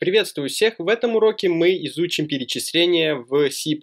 Приветствую всех! В этом уроке мы изучим перечисления в C++.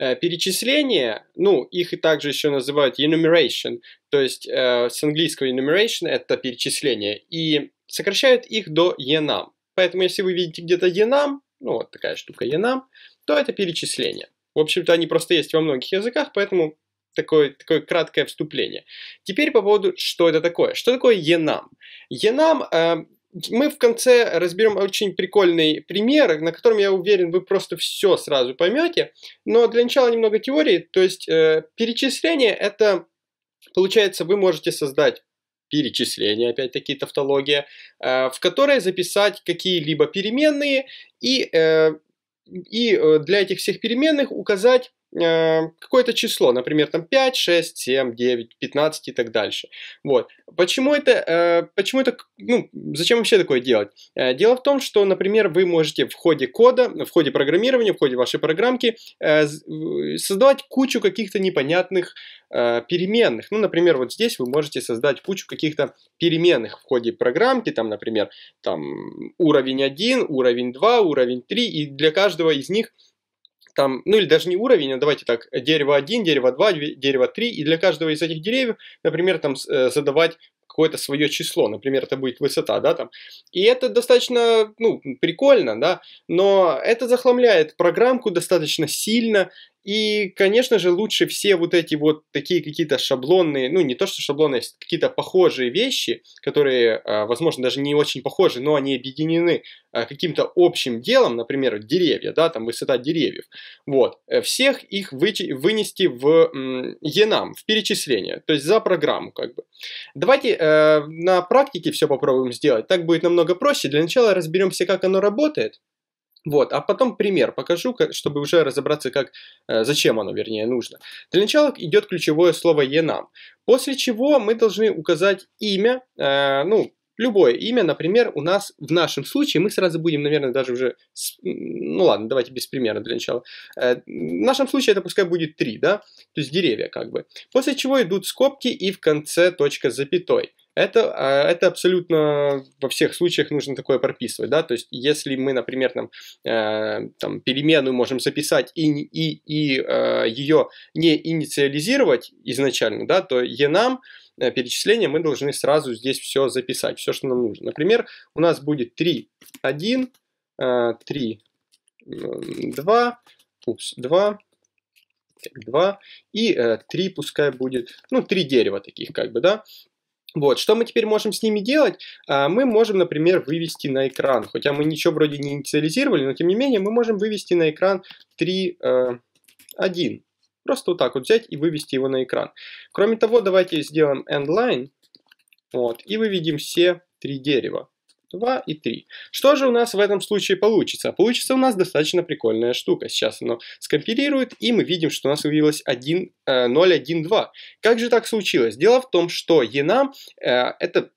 Э, перечисления, ну, их и также еще называют enumeration, то есть э, с английского enumeration это перечисление, и сокращают их до enum. Поэтому если вы видите где-то enum, ну вот такая штука enum, то это перечисление. В общем-то они просто есть во многих языках, поэтому такое, такое краткое вступление. Теперь по поводу, что это такое. Что такое enum? enum э, мы в конце разберем очень прикольный пример, на котором, я уверен, вы просто все сразу поймете. Но для начала немного теории. То есть э, перечисление это, получается, вы можете создать перечисление, опять-таки тавтология, э, в которое записать какие-либо переменные и, э, и э, для этих всех переменных указать Э, какое-то число, например, там 5, 6, 7, 9, 15 и так дальше. Вот. Почему это, э, почему это, ну, зачем вообще такое делать? Э, дело в том, что, например, вы можете в ходе кода, в ходе программирования, в ходе вашей программки создавать кучу каких-то непонятных переменных. Ну, например, вот здесь вы можете создать кучу каких-то переменных в ходе программки, там, например, там уровень 1, уровень 2, уровень 3, и для каждого из них там, ну или даже не уровень, а давайте так, дерево 1, дерево 2, дерево 3, и для каждого из этих деревьев, например, там э, задавать какое-то свое число, например, это будет высота, да, там. И это достаточно, ну, прикольно, да, но это захламляет программку достаточно сильно, и, конечно же, лучше все вот эти вот такие какие-то шаблонные, ну не то что шаблонные, а какие-то похожие вещи, которые, а, возможно, даже не очень похожи, но они объединены а, каким-то общим делом, например, деревья, да, там высота деревьев, вот, э, всех их вынести в енам, в перечисление, то есть за программу как бы. Давайте э, на практике все попробуем сделать, так будет намного проще. Для начала разберемся, как оно работает. Вот, а потом пример покажу, как, чтобы уже разобраться, как, э, зачем оно, вернее, нужно. Для начала идет ключевое слово «енам», после чего мы должны указать имя, э, ну, любое имя, например, у нас в нашем случае, мы сразу будем, наверное, даже уже, ну ладно, давайте без примера для начала. Э, в нашем случае это пускай будет три, да, то есть деревья как бы. После чего идут скобки и в конце точка с запятой. Это, а, это абсолютно во всех случаях нужно такое прописывать, да, то есть если мы, например, там, э, там переменную можем записать и, и, и э, ее не инициализировать изначально, да, то enum э, перечисление мы должны сразу здесь все записать, все, что нам нужно. Например, у нас будет 3, 1, 3, 2, упс, 2, 2 и 3 э, пускай будет, ну, 3 дерева таких как бы, да, вот, что мы теперь можем с ними делать? А, мы можем, например, вывести на экран, хотя мы ничего вроде не инициализировали, но тем не менее мы можем вывести на экран 3, 1. Э, Просто вот так вот взять и вывести его на экран. Кроме того, давайте сделаем endline, вот, и выведем все три дерева. 2 и 3. Что же у нас в этом случае получится? Получится у нас достаточно прикольная штука. Сейчас оно скомпилирует, и мы видим, что у нас появилось 1, 0, 1, 2. Как же так случилось? Дело в том, что enum э, это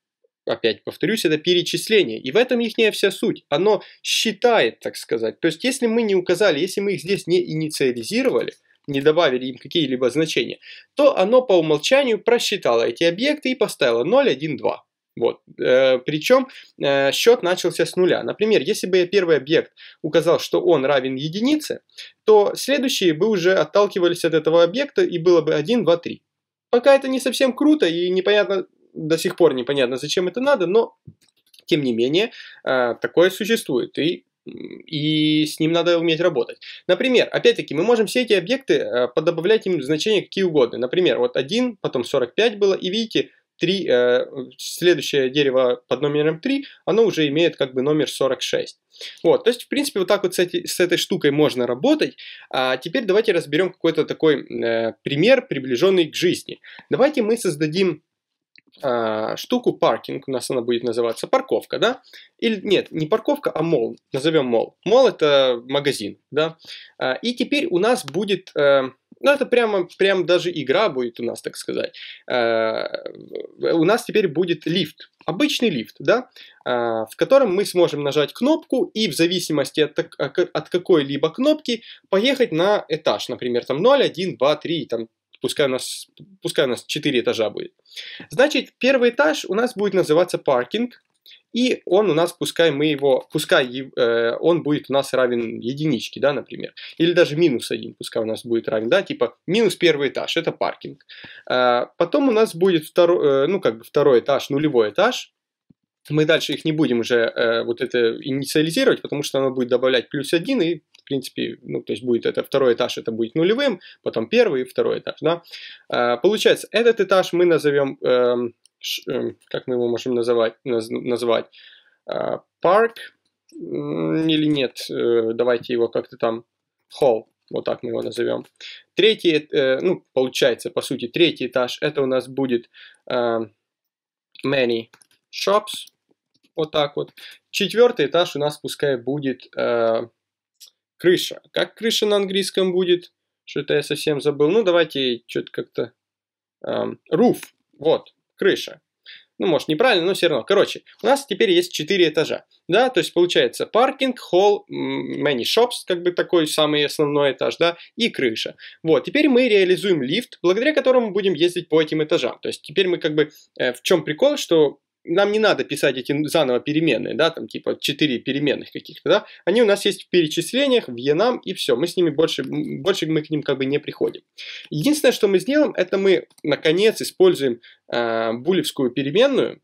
опять повторюсь, это перечисление. И в этом их не вся суть. Оно считает, так сказать. То есть, если мы не указали, если мы их здесь не инициализировали, не добавили им какие-либо значения, то оно по умолчанию просчитало эти объекты и поставило 0, 1, 2. Вот. Э, Причем э, счет начался с нуля. Например, если бы я первый объект указал, что он равен единице, то следующие бы уже отталкивались от этого объекта и было бы 1, 2, 3. Пока это не совсем круто и непонятно, до сих пор непонятно, зачем это надо, но тем не менее э, такое существует. И и с ним надо уметь работать. Например, опять-таки, мы можем все эти объекты подобавлять им значения какие угодно. Например, вот 1, потом 45 было, и видите, 3, э, следующее дерево под номером 3, оно уже имеет как бы номер 46. Вот, то есть, в принципе, вот так вот с, эти, с этой штукой можно работать. А теперь давайте разберем какой-то такой э, пример, приближенный к жизни. Давайте мы создадим э, штуку паркинг, у нас она будет называться парковка, да? Или нет, не парковка, а мол, назовем мол. Мол это магазин, да? Э, и теперь у нас будет... Э, ну, это прямо, прямо даже игра будет у нас, так сказать. Э, у нас теперь будет лифт. Обычный лифт, да, э, в котором мы сможем нажать кнопку и в зависимости от, а, от какой-либо кнопки поехать на этаж, например, там 0, 1, 2, 3, там пускай у нас, пускай у нас 4 этажа будет. Значит, первый этаж у нас будет называться паркинг, и он у нас, пускай мы его, пускай э, он будет у нас равен единичке, да, например, или даже минус один, пускай у нас будет равен, да, типа минус первый этаж, это паркинг. Э, потом у нас будет второй, э, ну, как бы второй этаж, нулевой этаж, мы дальше их не будем уже э, вот это инициализировать, потому что оно будет добавлять плюс один и в принципе, ну, то есть будет это второй этаж, это будет нулевым, потом первый и второй этаж, да. Э, получается, этот этаж мы назовем эм, Э, как мы его можем называть, наз, назвать, э, парк или нет, э, давайте его как-то там холл, вот так мы его назовем. Третий, ну, получается, по сути, третий этаж, это у нас будет many shops, вот так вот. Четвертый этаж у нас пускай будет крыша. Как крыша на английском будет? Что-то я совсем забыл. Ну, давайте что-то как-то... Эм, roof, вот, крыша. Ну, может, неправильно, но все равно. Короче, у нас теперь есть 4 этажа, да, то есть получается паркинг, холл, many shops, как бы такой самый основной этаж, да, и крыша. Вот, теперь мы реализуем лифт, благодаря которому будем ездить по этим этажам. То есть теперь мы как бы, э, в чем прикол, что нам не надо писать эти заново переменные, да, там типа 4 переменных каких-то, да, они у нас есть в перечислениях, в enum а и все, мы с ними больше, больше мы к ним как бы не приходим. Единственное, что мы сделаем, это мы наконец используем э, булевскую переменную,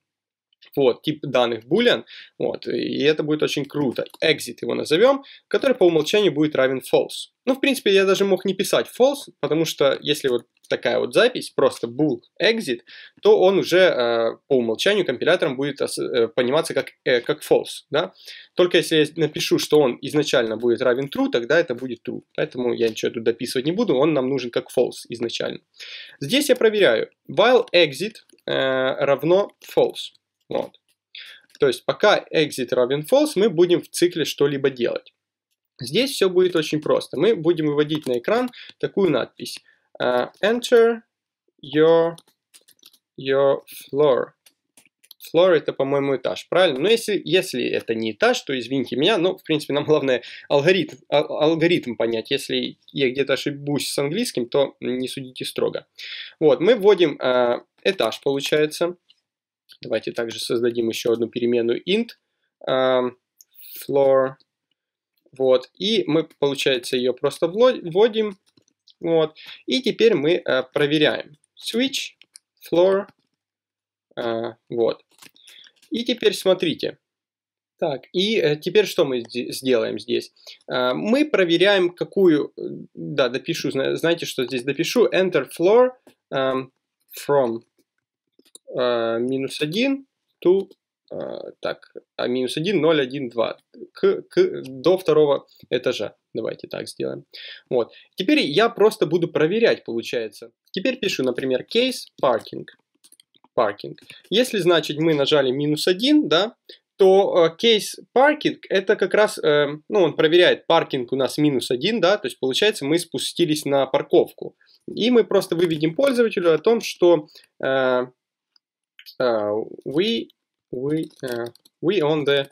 вот, тип данных boolean, вот, и это будет очень круто. Exit его назовем, который по умолчанию будет равен false. Ну, в принципе, я даже мог не писать false, потому что если вот такая вот запись, просто bool exit, то он уже э, по умолчанию компилятором будет э, пониматься как, э, как false. Да? Только если я напишу, что он изначально будет равен true, тогда это будет true. Поэтому я ничего тут дописывать не буду, он нам нужен как false изначально. Здесь я проверяю. While exit э, равно false. Вот. То есть пока exit равен false, мы будем в цикле что-либо делать. Здесь все будет очень просто. Мы будем выводить на экран такую надпись uh, enter your, your floor. Floor это, по-моему, этаж, правильно? Но ну, если, если это не этаж, то извините меня, но, в принципе, нам главное алгоритм, ал алгоритм понять. Если я где-то ошибусь с английским, то не судите строго. Вот, мы вводим э, этаж, получается. Давайте также создадим еще одну переменную int э, floor. Вот, и мы, получается, ее просто вводим вот. И теперь мы э, проверяем. Switch, floor, э, вот. И теперь смотрите. Так, и э, теперь что мы сделаем здесь? Э, мы проверяем, какую... Э, да, допишу, знаете, что здесь допишу? Enter floor эм, э, from минус 1 to э, так, а минус 1, 0, 1, 2, к, к, до второго этажа. Давайте так сделаем. Вот. Теперь я просто буду проверять, получается. Теперь пишу, например, case parking. Parking. Если, значит, мы нажали минус 1, да, то э, case parking это как раз, э, ну, он проверяет, паркинг у нас минус 1, да, то есть получается мы спустились на парковку. И мы просто выведем пользователю о том, что э, Uh, we we uh, we on the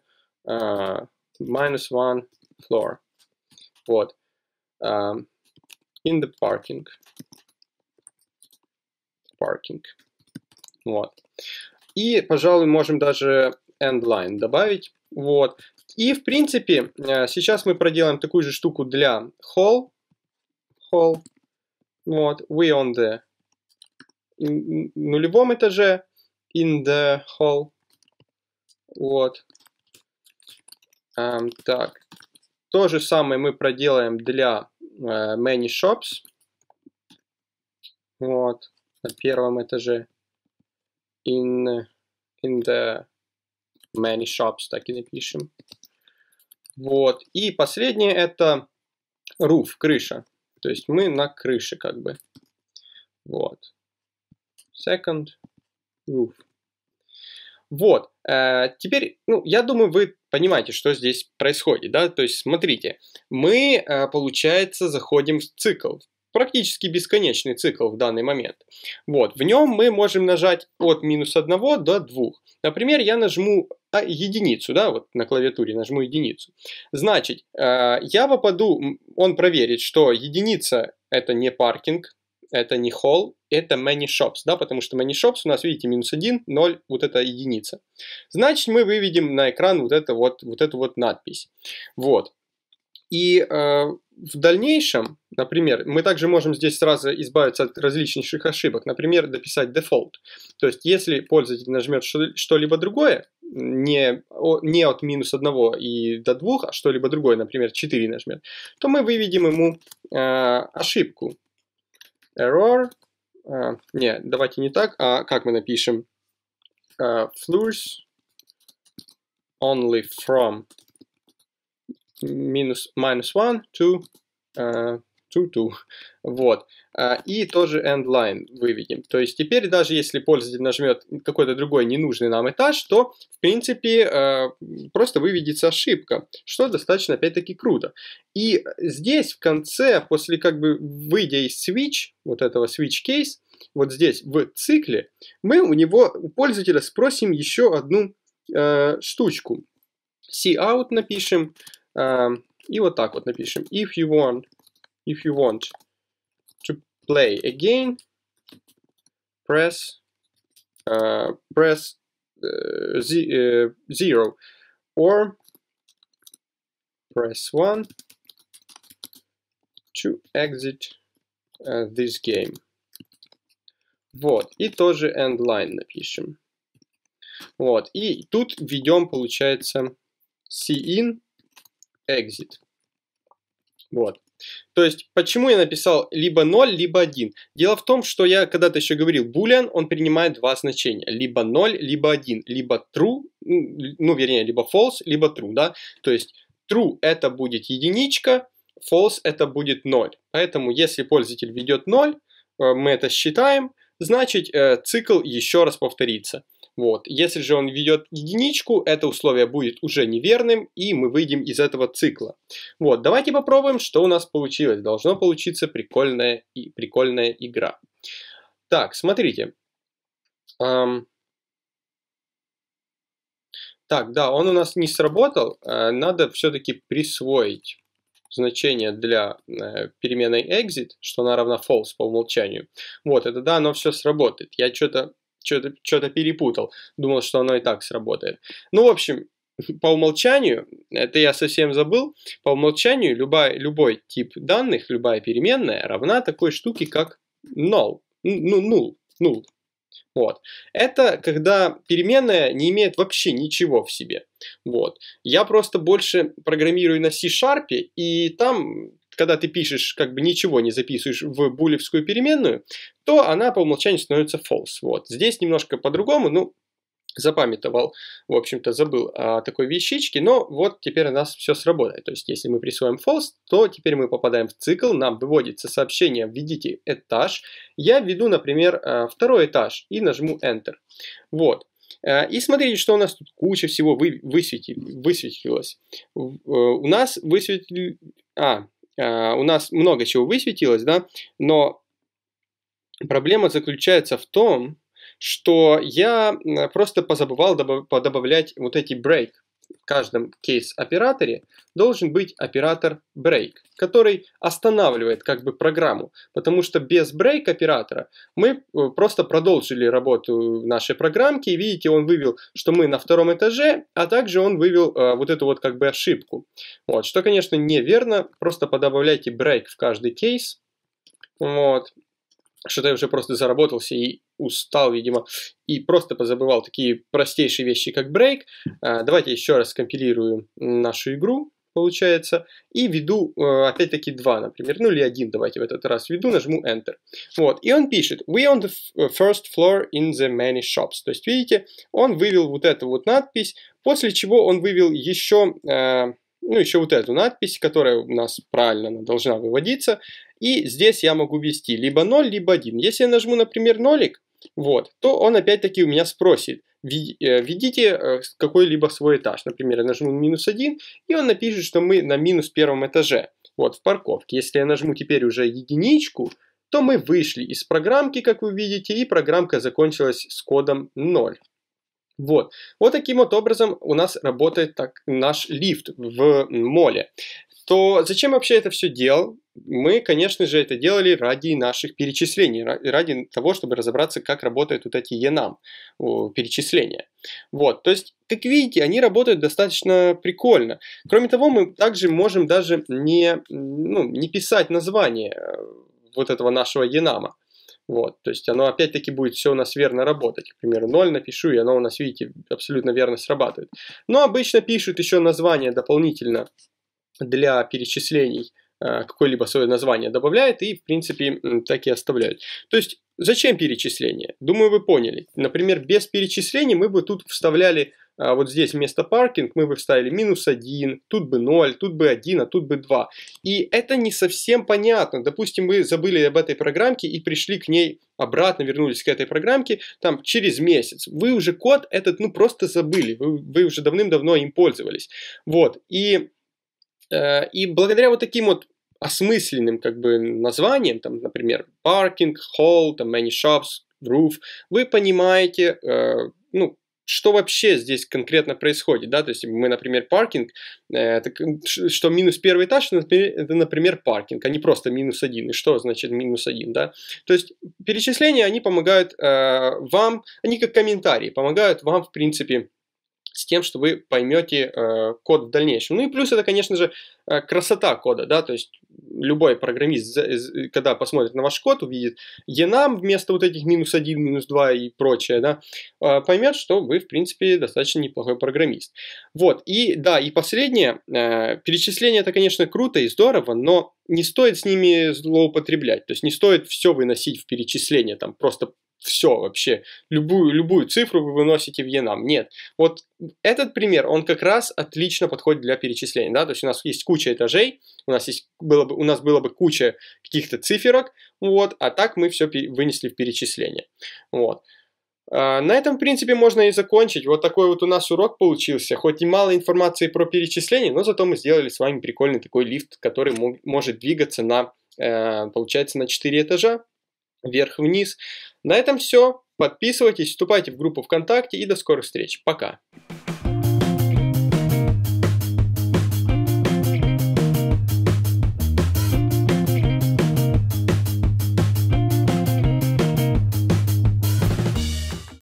uh, minus one floor. Вот. Uh, in the parking. Parking. Вот. И, пожалуй, можем даже end line добавить. Вот. И, в принципе, э, сейчас мы проделаем такую же штуку для hall. Hall. Вот. We on the нулевом этаже. In the hall. Вот. Um, так. То же самое мы проделаем для э, many shops. Вот, на первом этаже. In, in the many shops, так и напишем. Вот, и последнее это roof, крыша. То есть мы на крыше как бы. Вот. Second roof. Вот. Э, теперь, ну, я думаю, вы понимаете, что здесь происходит, да? То есть, смотрите, мы, э, получается, заходим в цикл, практически бесконечный цикл в данный момент. Вот, в нем мы можем нажать от минус 1 до 2. Например, я нажму а, единицу, да, вот на клавиатуре нажму единицу. Значит, э, я попаду, он проверит, что единица это не паркинг, это не hall, это many shops, да, потому что many shops у нас, видите, минус 1, 0, вот это единица. Значит, мы выведем на экран вот, это вот, вот эту вот надпись. Вот. И э, в дальнейшем, например, мы также можем здесь сразу избавиться от различнейших ошибок. Например, дописать default. То есть, если пользователь нажмет что-либо другое, не, не от минус 1 и до 2, а что-либо другое, например, 4 нажмет, то мы выведем ему э, ошибку. error. Uh, не, давайте не так, а как мы напишем? Uh, floors only from minus, minus 1 to uh, to-to. Вот. А, и тоже end line выведем. То есть теперь даже если пользователь нажмет какой-то другой ненужный нам этаж, то в принципе э, просто выведется ошибка, что достаточно опять-таки круто. И здесь в конце, после как бы выйдя из switch, вот этого switch case, вот здесь в цикле, мы у него, у пользователя спросим еще одну э, штучку. out напишем э, и вот так вот напишем. If you want if you want to play again press uh, press uh, z uh, 0 or press 1 to exit uh, this game. Вот, и тоже end line напишем. Вот, и тут введем, получается, in exit. Вот. То есть, почему я написал либо 0, либо 1? Дело в том, что я когда-то еще говорил, boolean, он принимает два значения, либо 0, либо 1, либо true, ну, ну, вернее, либо false, либо true, да? То есть, true это будет единичка, false это будет 0. Поэтому, если пользователь ведет 0, э, мы это считаем, значит, э, цикл еще раз повторится. Вот. Если же он ведет единичку, это условие будет уже неверным, и мы выйдем из этого цикла. Вот, давайте попробуем, что у нас получилось. Должно получиться прикольная, и, прикольная игра. Так, смотрите. Эм... Так, да, он у нас не сработал. Э, надо все-таки присвоить значение для э, переменной exit, что она равна false по умолчанию. Вот, это да, оно все сработает. Я что-то что-то, что-то перепутал. Думал, что оно и так сработает. Ну, в общем, по умолчанию, это я совсем забыл, по умолчанию любой, любой тип данных, любая переменная равна такой штуке, как null. Ну, null, null. Вот. Это когда переменная не имеет вообще ничего в себе. Вот. Я просто больше программирую на C-Sharp, и там когда ты пишешь, как бы ничего не записываешь в булевскую переменную, то она по умолчанию становится false. Вот. Здесь немножко по-другому, ну, запамятовал, в общем-то, забыл о такой вещичке, но вот теперь у нас все сработает. То есть, если мы присвоим false, то теперь мы попадаем в цикл, нам выводится сообщение «введите этаж». Я введу, например, э, второй этаж и нажму Enter. Вот. Э, и смотрите, что у нас тут куча всего высветилось. Э, у нас высветили... А, Э, у нас много чего высветилось, да, но проблема заключается в том, что я э, просто позабывал добав добавлять вот эти break каждом кейс-операторе должен быть оператор break, который останавливает как бы программу, потому что без break оператора мы э, просто продолжили работу нашей программки, и видите, он вывел, что мы на втором этаже, а также он вывел э, вот эту вот как бы ошибку. Вот, что, конечно, неверно, просто подобавляйте break в каждый кейс, вот, что то я уже просто заработался и устал, видимо, и просто позабывал такие простейшие вещи, как брейк. А, давайте еще раз компилирую нашу игру, получается, и введу, э, опять-таки два, например, ну или один давайте в этот раз введу, нажму Enter. Вот, и он пишет, we on the э, first floor in the many shops. То есть, видите, он вывел вот эту вот надпись, после чего он вывел еще, э, ну еще вот эту надпись, которая у нас правильно должна выводиться, и здесь я могу ввести либо 0, либо 1. Если я нажму, например, нолик, вот, то он опять-таки у меня спросит, э, введите э, какой-либо свой этаж. Например, я нажму минус 1, и он напишет, что мы на минус первом этаже, вот, в парковке. Если я нажму теперь уже единичку, то мы вышли из программки, как вы видите, и программка закончилась с кодом 0. Вот. вот таким вот образом у нас работает так, наш лифт в моле то зачем вообще это все делал? Мы, конечно же, это делали ради наших перечислений, ради того, чтобы разобраться, как работают вот эти енам перечисления. Вот, то есть, как видите, они работают достаточно прикольно. Кроме того, мы также можем даже не, ну, не писать название э, вот этого нашего енама. Вот, то есть оно опять-таки будет все у нас верно работать. К примеру, 0 напишу, и оно у нас, видите, абсолютно верно срабатывает. Но обычно пишут еще название дополнительно для перечислений э, какое-либо свое название добавляет и, в принципе, так и оставляет. То есть, зачем перечисление? Думаю, вы поняли. Например, без перечислений мы бы тут вставляли э, вот здесь вместо паркинг мы бы вставили минус 1, тут бы 0, тут бы 1, а тут бы 2. И это не совсем понятно. Допустим, вы забыли об этой программке и пришли к ней обратно, вернулись к этой программке там через месяц. Вы уже код этот, ну, просто забыли. Вы, вы уже давным-давно им пользовались. Вот. И Э, и благодаря вот таким вот осмысленным как бы названием, там, например, паркинг, холл, там, many shops, roof, вы понимаете, э, ну, что вообще здесь конкретно происходит, да, то есть мы, например, паркинг, э, так, что минус первый этаж, это, например, паркинг, а не просто минус один, и что значит минус один, да, то есть перечисления, они помогают э, вам, они как комментарии, помогают вам, в принципе, с тем, что вы поймете э, код в дальнейшем. Ну и плюс это, конечно же, э, красота кода, да, то есть любой программист, когда посмотрит на ваш код, увидит enum вместо вот этих минус 1, минус 2 и прочее, да, э, поймет, что вы, в принципе, достаточно неплохой программист. Вот, и да, и последнее, э, перечисление это, конечно, круто и здорово, но не стоит с ними злоупотреблять, то есть не стоит все выносить в перечисление, там просто все вообще, любую, любую цифру вы выносите в енам. Нет, вот этот пример, он как раз отлично подходит для перечисления, да, то есть у нас есть куча этажей, у нас, есть, было бы, у нас было бы куча каких-то циферок, вот, а так мы все вынесли в перечисление, вот. А, на этом, в принципе, можно и закончить. Вот такой вот у нас урок получился. Хоть и мало информации про перечисление, но зато мы сделали с вами прикольный такой лифт, который может двигаться на, э, получается, на 4 этажа вверх-вниз. На этом все. Подписывайтесь, вступайте в группу ВКонтакте и до скорых встреч. Пока.